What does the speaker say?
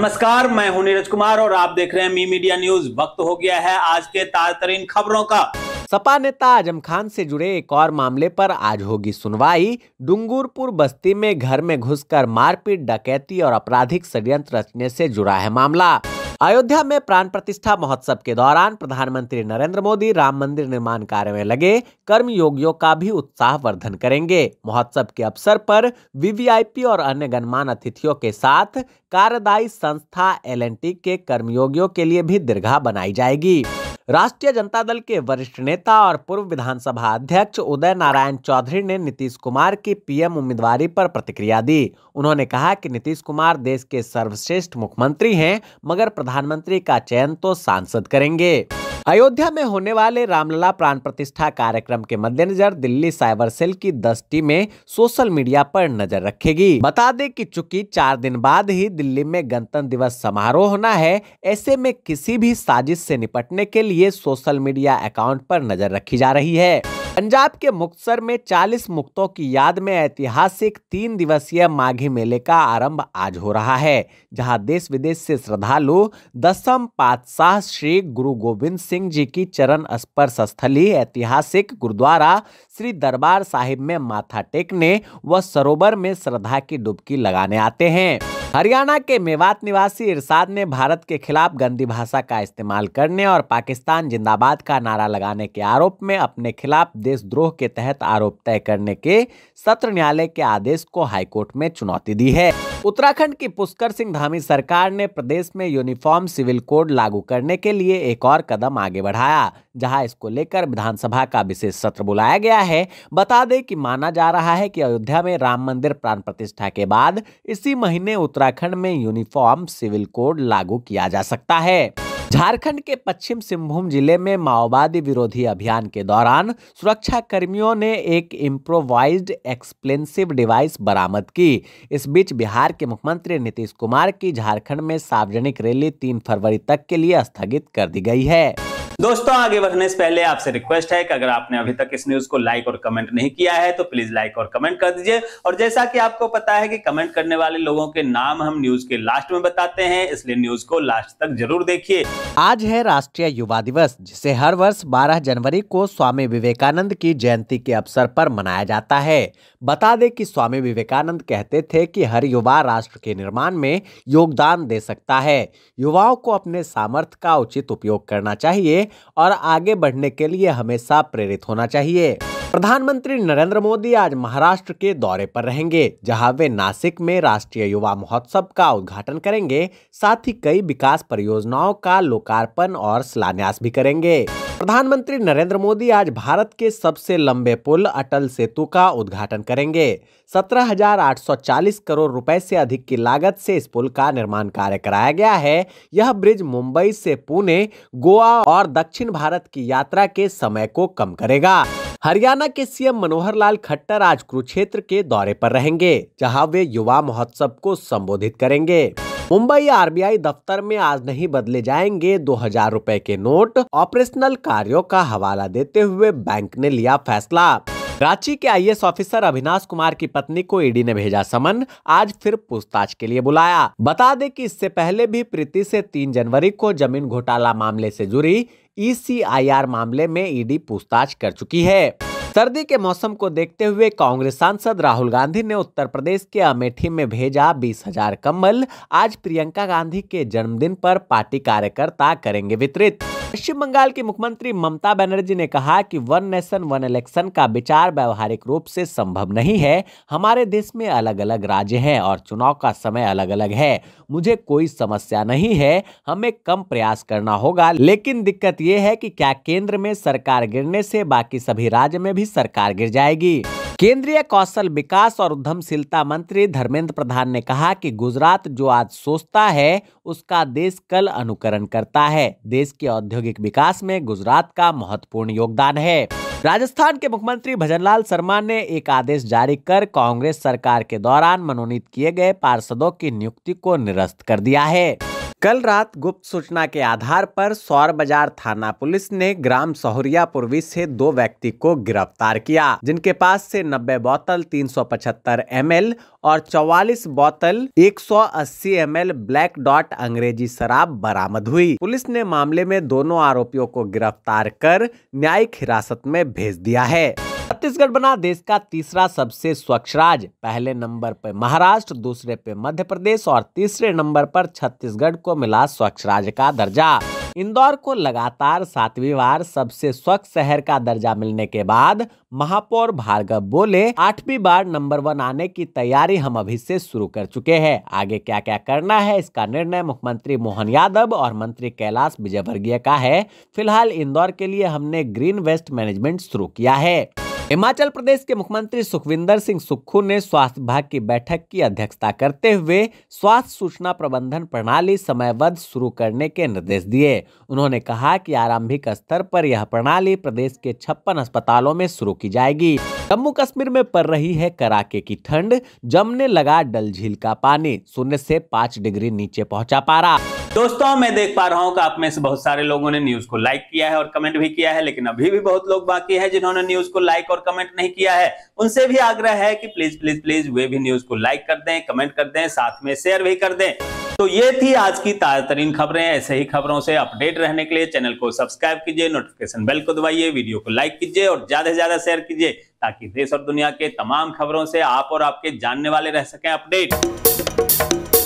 नमस्कार मैं हूं नीरज कुमार और आप देख रहे हैं मी मीडिया न्यूज वक्त हो गया है आज के ताजतरीन खबरों का सपा नेता आजम खान से जुड़े एक और मामले पर आज होगी सुनवाई डुंगरपुर बस्ती में घर में घुसकर मारपीट डकैती और आपराधिक षड्यंत्र रचने से जुड़ा है मामला अयोध्या में प्राण प्रतिष्ठा महोत्सव के दौरान प्रधानमंत्री नरेंद्र मोदी राम मंदिर निर्माण कार्य में लगे कर्म योगियों का भी उत्साह वर्धन करेंगे महोत्सव के अवसर पर वीवीआईपी और अन्य गणमान्य अतिथियों के साथ कार्यदायी संस्था एल के कर्मयोगियों के लिए भी दीर्घा बनाई जाएगी राष्ट्रीय जनता दल के वरिष्ठ नेता और पूर्व विधानसभा अध्यक्ष उदय नारायण चौधरी ने नीतीश कुमार की पीएम उम्मीदवारी पर प्रतिक्रिया दी उन्होंने कहा कि नीतीश कुमार देश के सर्वश्रेष्ठ मुख्यमंत्री हैं मगर प्रधानमंत्री का चयन तो सांसद करेंगे अयोध्या में होने वाले रामलला प्राण प्रतिष्ठा कार्यक्रम के मद्देनजर दिल्ली साइबर सेल की दस टीमें सोशल मीडिया पर नजर रखेगी बता दें कि चूंकि चार दिन बाद ही दिल्ली में गणतंत्र दिवस समारोह होना है ऐसे में किसी भी साजिश से निपटने के लिए सोशल मीडिया अकाउंट पर नजर रखी जा रही है पंजाब के मुक्तसर में 40 मुक्तों की याद में ऐतिहासिक तीन दिवसीय माघी मेले का आरंभ आज हो रहा है जहां देश विदेश से श्रद्धालु दसम पातशाह श्री गुरु गोविंद सिंह जी की चरण स्पर्श स्थली ऐतिहासिक गुरुद्वारा श्री दरबार साहिब में माथा टेकने व सरोवर में श्रद्धा की डुबकी लगाने आते हैं हरियाणा के मेवात निवासी इरशाद ने भारत के खिलाफ गंदी भाषा का इस्तेमाल करने और पाकिस्तान जिंदाबाद का नारा लगाने के आरोप में अपने खिलाफ देशद्रोह के तहत आरोप तय करने के सत्र न्यायालय के आदेश को हाईकोर्ट में चुनौती दी है उत्तराखंड की पुष्कर सिंह धामी सरकार ने प्रदेश में यूनिफॉर्म सिविल कोड लागू करने के लिए एक और कदम आगे बढ़ाया जहां इसको लेकर विधानसभा का विशेष सत्र बुलाया गया है बता दें कि माना जा रहा है कि अयोध्या में राम मंदिर प्राण प्रतिष्ठा के बाद इसी महीने उत्तराखंड में यूनिफॉर्म सिविल कोड लागू किया जा सकता है झारखंड के पश्चिम सिंहभूम जिले में माओवादी विरोधी अभियान के दौरान सुरक्षा कर्मियों ने एक इम्प्रोवाइज्ड एक्सप्लेंसिव डिवाइस बरामद की इस बीच बिहार के मुख्यमंत्री नीतीश कुमार की झारखंड में सार्वजनिक रैली तीन फरवरी तक के लिए स्थगित कर दी गई है दोस्तों आगे बढ़ने से पहले आपसे रिक्वेस्ट है कि अगर आपने अभी तक इस न्यूज को लाइक और कमेंट नहीं किया है तो प्लीज लाइक और कमेंट कर दीजिए और जैसा कि आपको पता है कि कमेंट करने वाले लोगों के नाम हम न्यूज के लास्ट में बताते हैं इसलिए न्यूज को लास्ट तक जरूर देखिए आज है राष्ट्रीय युवा दिवस जिसे हर वर्ष बारह जनवरी को स्वामी विवेकानंद की जयंती के अवसर पर मनाया जाता है बता दे की स्वामी विवेकानंद कहते थे की हर युवा राष्ट्र के निर्माण में योगदान दे सकता है युवाओं को अपने सामर्थ्य का उचित उपयोग करना चाहिए और आगे बढ़ने के लिए हमेशा प्रेरित होना चाहिए प्रधानमंत्री नरेंद्र मोदी आज महाराष्ट्र के दौरे पर रहेंगे जहां वे नासिक में राष्ट्रीय युवा महोत्सव का उद्घाटन करेंगे साथ ही कई विकास परियोजनाओं का लोकार्पण और शिलान्यास भी करेंगे प्रधानमंत्री नरेंद्र मोदी आज भारत के सबसे लंबे पुल अटल सेतु का उद्घाटन करेंगे 17,840 करोड़ रुपए से अधिक की लागत से इस पुल का निर्माण कार्य कराया गया है यह ब्रिज मुंबई से पुणे गोवा और दक्षिण भारत की यात्रा के समय को कम करेगा हरियाणा के सीएम मनोहर लाल खट्टर आज कुरुक्षेत्र के दौरे पर रहेंगे जहां वे युवा महोत्सव को संबोधित करेंगे मुंबई आरबीआई दफ्तर में आज नहीं बदले जाएंगे दो हजार रूपए के नोट ऑपरेशनल कार्यों का हवाला देते हुए बैंक ने लिया फैसला रांची के आईएएस ऑफिसर अविनाश कुमार की पत्नी को ईडी ने भेजा समन आज फिर पूछताछ के लिए बुलाया बता दें कि इससे पहले भी प्रीति से 3 जनवरी को जमीन घोटाला मामले से जुड़ी ई मामले में ईडी पूछताछ कर चुकी है सर्दी के मौसम को देखते हुए कांग्रेस सांसद राहुल गांधी ने उत्तर प्रदेश के अमेठी में भेजा बीस हजार कम्बल आज प्रियंका गांधी के जन्मदिन पर पार्टी कार्यकर्ता करेंगे वितरित पश्चिम बंगाल की मुख्यमंत्री ममता बनर्जी ने कहा कि वन नेशन वन इलेक्शन का विचार व्यवहारिक रूप से संभव नहीं है हमारे देश में अलग अलग राज्य हैं और चुनाव का समय अलग अलग है मुझे कोई समस्या नहीं है हमें कम प्रयास करना होगा लेकिन दिक्कत ये है कि क्या केंद्र में सरकार गिरने से बाकी सभी राज्य में भी सरकार गिर जाएगी केंद्रीय कौशल विकास और उद्यमशीलता मंत्री धर्मेंद्र प्रधान ने कहा कि गुजरात जो आज सोचता है उसका देश कल अनुकरण करता है देश के औद्योगिक विकास में गुजरात का महत्वपूर्ण योगदान है राजस्थान के मुख्यमंत्री भजनलाल शर्मा ने एक आदेश जारी कर कांग्रेस सरकार के दौरान मनोनीत किए गए पार्षदों की नियुक्ति को निरस्त कर दिया है कल रात गुप्त सूचना के आधार पर सौर बाजार थाना पुलिस ने ग्राम सहुरिया पूर्वी से दो व्यक्ति को गिरफ्तार किया जिनके पास से 90 बोतल 375 एमएल और 44 बोतल 180 एमएल ब्लैक डॉट अंग्रेजी शराब बरामद हुई पुलिस ने मामले में दोनों आरोपियों को गिरफ्तार कर न्यायिक हिरासत में भेज दिया है छत्तीसगढ़ बना देश का तीसरा सबसे स्वच्छ राज्य पहले नंबर पर महाराष्ट्र दूसरे पे मध्य प्रदेश और तीसरे नंबर पर छत्तीसगढ़ को मिला स्वच्छ राज्य का दर्जा इंदौर को लगातार सातवीं बार सबसे स्वच्छ शहर का दर्जा मिलने के बाद महापौर भार्गव बोले आठवीं बार नंबर वन आने की तैयारी हम अभी से शुरू कर चुके हैं आगे क्या क्या करना है इसका निर्णय मुख्यमंत्री मोहन यादव और मंत्री कैलाश विजयवर्गीय का है फिलहाल इंदौर के लिए हमने ग्रीन वेस्ट मैनेजमेंट शुरू किया है हिमाचल प्रदेश के मुख्यमंत्री सुखविंदर सिंह सुक्खू ने स्वास्थ्य विभाग की बैठक की अध्यक्षता करते हुए स्वास्थ्य सूचना प्रबंधन प्रणाली समयबद्ध शुरू करने के निर्देश दिए उन्होंने कहा कि आरंभिक स्तर पर यह प्रणाली प्रदेश के छप्पन अस्पतालों में शुरू की जाएगी जम्मू कश्मीर में पड़ रही है कड़ाके की ठंड जमने लगा डल झील का पानी शून्य से पाँच डिग्री नीचे पहुंचा पारा दोस्तों मैं देख पा रहा हूं कि आप में से बहुत सारे लोगों ने न्यूज को लाइक किया है और कमेंट भी किया है लेकिन अभी भी बहुत लोग बाकी है जिन्होंने न्यूज को लाइक और कमेंट नहीं किया है उनसे भी आग्रह है कि प्लीज प्लीज प्लीज वे भी न्यूज को लाइक कर दें कमेंट कर दें साथ में शेयर भी कर दें तो ये थी आज की ताजा तरीन खबरें ऐसे ही खबरों से अपडेट रहने के लिए चैनल को सब्सक्राइब कीजिए नोटिफिकेशन बेल को दबाइए वीडियो को लाइक कीजिए और ज्यादा से ज्यादा शेयर कीजिए ताकि देश और दुनिया के तमाम खबरों से आप और आपके जानने वाले रह सकें अपडेट